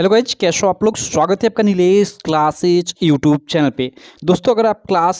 hello guys कैसो आप लोग स्वागत है आपका नीलेश क्लासेज यूट्यूब चैनल पे दोस्तों अगर आप क्लास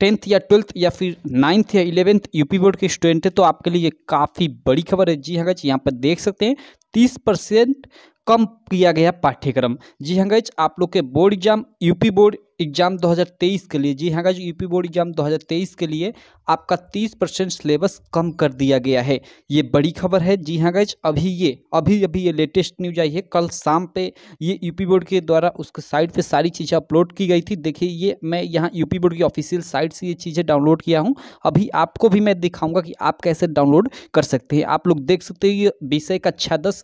टेंथ या ट्वेल्थ या फिर नाइन्थ या इलेवेंथ यूपी बोर्ड के स्टूडेंट हैं तो आपके लिए काफ़ी बड़ी खबर है जी हाँ गाइज यहाँ पर देख सकते हैं तीस परसेंट कम किया गया पाठ्यक्रम जी हाँ गाइज आप लोग के board exam UP board exam 2023 के लिए जी हाँ गाइज यूपी बोर्ड एग्ज़ाम 2023 के लिए आपका 30 परसेंट सिलेबस कम कर दिया गया है ये बड़ी खबर है जी हाँ गज अभी ये अभी अभी ये लेटेस्ट न्यूज आई है कल शाम पे ये यूपी बोर्ड के द्वारा उसके साइट पे सारी चीज़ें अपलोड की गई थी देखिए ये मैं यहाँ यूपी बोर्ड की ऑफिशियल साइट से ये चीज़ें डाउनलोड किया हूँ अभी आपको भी मैं दिखाऊँगा कि आप कैसे डाउनलोड कर सकते हैं आप लोग देख सकते हो ये विषय कक्षा अच्छा दस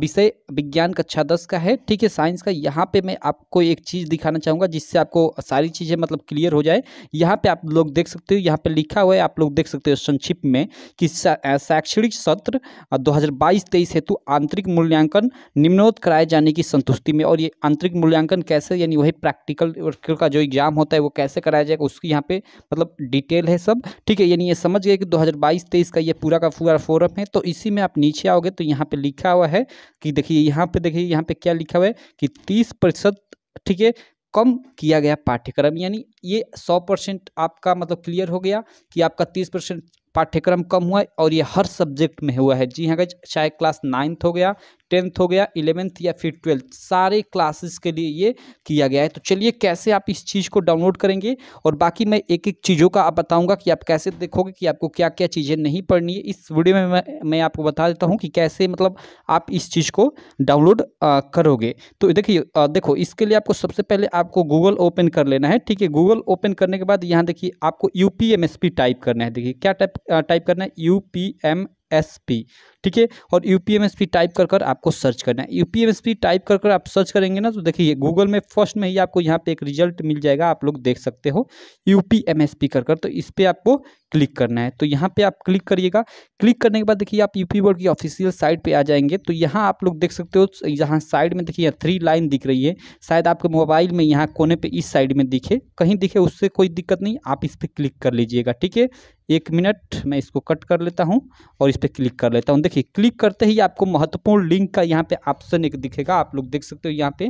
विषय विज्ञान कक्षा अच्छा दस का है ठीक है साइंस का यहाँ पर मैं आपको एक चीज़ दिखाना चाहूँगा जिस जिससे आपको सारी चीज़ें मतलब क्लियर हो जाए यहाँ पे आप लोग देख सकते हो यहाँ पे लिखा हुआ है आप लोग देख सकते हो संक्षिप्त में कि शैक्षणिक सत्र 2022-23 हेतु आंतरिक मूल्यांकन निम्नोत कराए जाने की संतुष्टि में और ये आंतरिक मूल्यांकन कैसे यानी वही प्रैक्टिकल का जो एग्ज़ाम होता है वो कैसे कराया जाएगा उसकी यहाँ पे मतलब डिटेल है सब ठीक है यानी ये समझ गए कि दो हज़ार का ये पूरा का पूरा फोरम है तो इसी में आप नीचे आओगे तो यहाँ पर लिखा हुआ है कि देखिए यहाँ पर देखिए यहाँ पे क्या लिखा हुआ है कि तीस प्रतिशत ठीक है कम किया गया पाठ्यक्रम यानी ये सौ परसेंट आपका मतलब क्लियर हो गया कि आपका तीस परसेंट पाठ्यक्रम कम हुआ है और ये हर सब्जेक्ट में हुआ है जी हाँ चाहे क्लास नाइन्थ हो गया टेंथ हो गया इलेवेंथ या फिर ट्वेल्थ सारे क्लासेस के लिए ये किया गया है तो चलिए कैसे आप इस चीज़ को डाउनलोड करेंगे और बाकी मैं एक एक चीज़ों का आप बताऊंगा कि आप कैसे देखोगे कि आपको क्या क्या चीज़ें नहीं पढ़नी है इस वीडियो में मैं, मैं आपको बता देता हूँ कि कैसे मतलब आप इस चीज़ को डाउनलोड करोगे तो देखिए देखो इसके लिए आपको सबसे पहले आपको गूगल ओपन कर लेना है ठीक है गूगल ओपन करने के बाद यहाँ देखिए आपको यू टाइप करना है देखिए क्या टाइप टाइप करना है U P M S P ठीक है और यू पी टाइप कर कर आपको सर्च करना है यू पी टाइप कर कर आप सर्च करेंगे ना तो देखिए गूगल में फर्स्ट में ही आपको यहाँ पे एक रिजल्ट मिल जाएगा आप लोग देख सकते हो यू पी कर कर तो इस पर आपको क्लिक करना है तो यहाँ पे आप क्लिक करिएगा क्लिक करने के बाद देखिए आप यूपी बोर्ड की ऑफिशियल साइट पे आ जाएंगे तो यहाँ आप लोग देख सकते हो यहाँ साइड में देखिए थ्री लाइन दिख रही है शायद आपके मोबाइल में यहाँ कोने पे इस साइड में दिखे कहीं दिखे उससे कोई दिक्कत नहीं आप इस पर क्लिक कर लीजिएगा ठीक है एक मिनट मैं इसको कट कर लेता हूँ और इस पर क्लिक कर लेता हूँ देखिए क्लिक करते ही आपको महत्वपूर्ण लिंक का यहाँ पे ऑप्शन एक दिखेगा आप लोग देख सकते हो यहाँ पे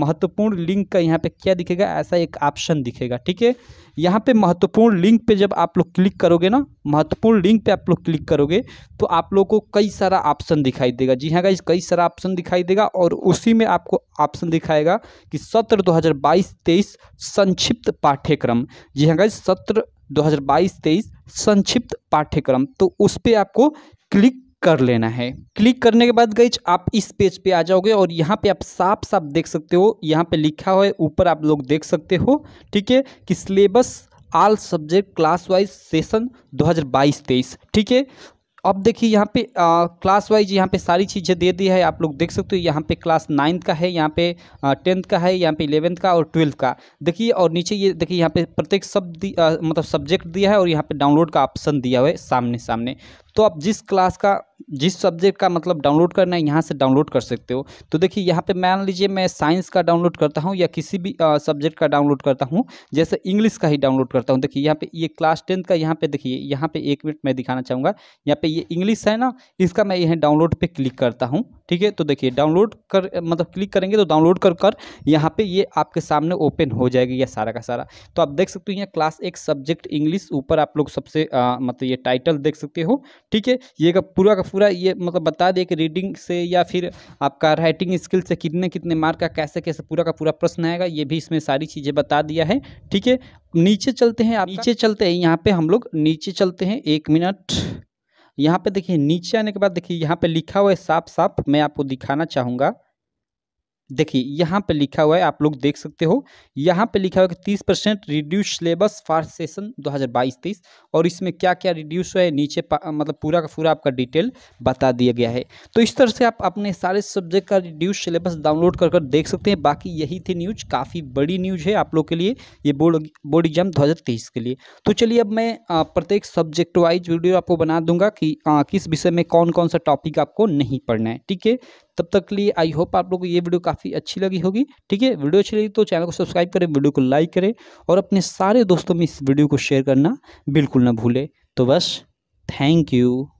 महत्वपूर्ण लिंक का यहाँ पे क्या दिखेगा ऐसा एक ऑप्शन दिखेगा ठीक है यहाँ पे महत्वपूर्ण लिंक पे जब आप लोग क्लिक करोगे ना महत्वपूर्ण लिंक पे आप लोग क्लिक करोगे तो आप लोग को कई सारा ऑप्शन दिखाई देगा जी हाँ गाइज कई सारा ऑप्शन दिखाई देगा और उसी में आपको ऑप्शन दिखाएगा कि सत्र 2022-23 संक्षिप्त पाठ्यक्रम जी हाँ गाइज सत्र 2022-23 संक्षिप्त पाठ्यक्रम तो उस पर आपको क्लिक कर लेना है क्लिक करने के बाद गई आप इस पेज पे आ जाओगे और यहाँ पे आप साफ साफ देख सकते हो यहाँ पे लिखा हुआ है ऊपर आप लोग देख सकते हो ठीक है कि syllabus all subject class wise session 2022-23 ठीक है अब देखिए यहाँ पे आ, क्लास वाइज यहाँ पे सारी चीज़ें दे दी है आप लोग देख सकते हो यहाँ पे क्लास नाइन्थ का है यहाँ पे टेंथ का है यहाँ पे इलेवेंथ का और ट्वेल्थ का देखिए और नीचे ये देखिए यहाँ पे प्रत्येक शब्द मतलब सब्जेक्ट दिया है और यहाँ पे डाउनलोड का ऑप्शन दिया हुआ है सामने सामने तो आप जिस क्लास का जिस सब्जेक्ट का मतलब डाउनलोड करना है यहाँ से डाउनलोड कर सकते हो तो देखिए यहाँ पे मान लीजिए मैं साइंस का डाउनलोड करता हूँ या किसी भी सब्जेक्ट का डाउनलोड करता हूँ जैसे इंग्लिश का ही डाउनलोड करता हूँ देखिए यहाँ पे ये क्लास टेंथ का यहाँ पे देखिए यहाँ पे एक मिनट मैं दिखाना चाहूँगा यहाँ पे ये इंग्लिश है ना इसका मैं यहाँ डाउनलोड पर क्लिक करता हूँ ठीक है तो देखिए डाउनलोड कर मतलब क्लिक करेंगे तो डाउनलोड कर कर यहाँ पर ये आपके सामने ओपन हो जाएगी यह सारा का सारा तो आप देख सकते हो यहाँ क्लास एक सब्जेक्ट इंग्लिश ऊपर आप लोग सबसे मतलब ये टाइटल देख सकते हो ठीक है ये का पूरा का पूरा ये मतलब बता दे कि रीडिंग से या फिर आपका राइटिंग स्किल से कितने कितने मार्क का कैसे कैसे पूरा का पूरा प्रश्न आएगा ये भी इसमें सारी चीज़ें बता दिया है ठीक है नीचे चलते हैं आप नीचे चलते हैं यहाँ पर हम लोग नीचे चलते हैं एक मिनट यहाँ पे देखिए नीचे आने के बाद देखिए यहाँ पे लिखा हुआ है साफ साफ मैं आपको दिखाना चाहूँगा देखिए यहाँ पे लिखा हुआ है आप लोग देख सकते हो यहाँ पे लिखा हुआ है कि तीस percent reduce syllabus for session 2022-23 और इसमें क्या क्या रिड्यूस हुआ है नीचे मतलब पूरा का पूरा आपका डिटेल बता दिया गया है तो इस तरह से आप अपने सारे सब्जेक्ट का रिड्यूस सिलेबस डाउनलोड कर कर देख सकते हैं बाकी यही थी न्यूज काफ़ी बड़ी न्यूज है आप लोग के लिए ये बोर्ड बोर्ड एग्जाम दो के लिए तो चलिए अब मैं प्रत्येक सब्जेक्ट वाइज वीडियो आपको बना दूंगा कि किस विषय में कौन कौन सा टॉपिक आपको नहीं पढ़ना है ठीक है तब तक के लिए आई होप आप लोग को ये वीडियो काफ़ी अच्छी लगी होगी ठीक है वीडियो अच्छी लगी तो चैनल को सब्सक्राइब करें वीडियो को लाइक करें और अपने सारे दोस्तों में इस वीडियो को शेयर करना बिल्कुल ना भूलें तो बस थैंक यू